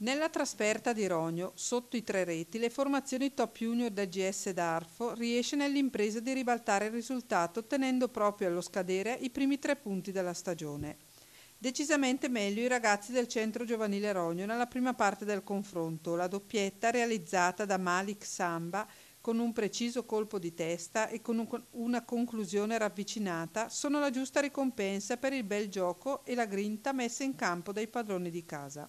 Nella trasferta di Rogno, sotto i tre reti, le formazioni top junior del GS d'Arfo riesce nell'impresa di ribaltare il risultato ottenendo proprio allo scadere i primi tre punti della stagione. Decisamente meglio i ragazzi del centro giovanile Rogno nella prima parte del confronto, la doppietta realizzata da Malik Samba con un preciso colpo di testa e con una conclusione ravvicinata sono la giusta ricompensa per il bel gioco e la grinta messa in campo dai padroni di casa.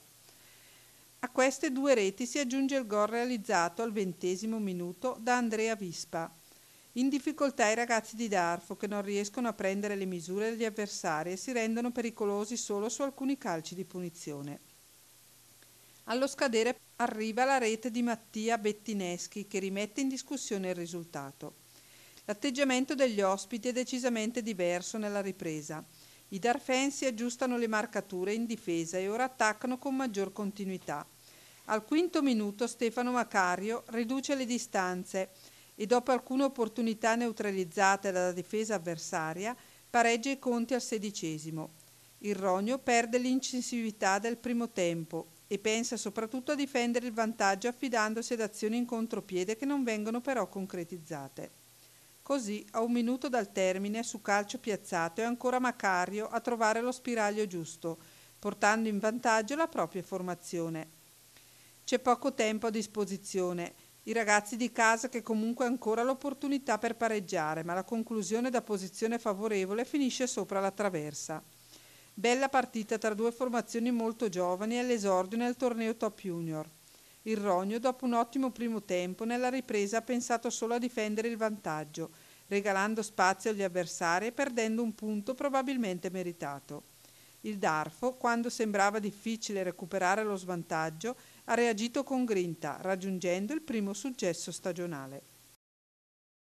A queste due reti si aggiunge il gol realizzato al ventesimo minuto da Andrea Vispa. In difficoltà i ragazzi di Darfo che non riescono a prendere le misure degli avversari e si rendono pericolosi solo su alcuni calci di punizione. Allo scadere arriva la rete di Mattia Bettineschi che rimette in discussione il risultato. L'atteggiamento degli ospiti è decisamente diverso nella ripresa. I Darfensi aggiustano le marcature in difesa e ora attaccano con maggior continuità. Al quinto minuto Stefano Macario riduce le distanze e dopo alcune opportunità neutralizzate dalla difesa avversaria pareggia i conti al sedicesimo. Il Rogno perde l'incisività del primo tempo e pensa soprattutto a difendere il vantaggio affidandosi ad azioni in contropiede che non vengono però concretizzate. Così, a un minuto dal termine, su calcio piazzato, è ancora Macario a trovare lo spiraglio giusto, portando in vantaggio la propria formazione. C'è poco tempo a disposizione. I ragazzi di casa che comunque ancora l'opportunità per pareggiare, ma la conclusione da posizione favorevole finisce sopra la traversa. Bella partita tra due formazioni molto giovani all'esordio nel torneo Top Junior. Il Rogno, dopo un ottimo primo tempo, nella ripresa ha pensato solo a difendere il vantaggio, regalando spazio agli avversari e perdendo un punto probabilmente meritato. Il Darfo, quando sembrava difficile recuperare lo svantaggio, ha reagito con grinta, raggiungendo il primo successo stagionale.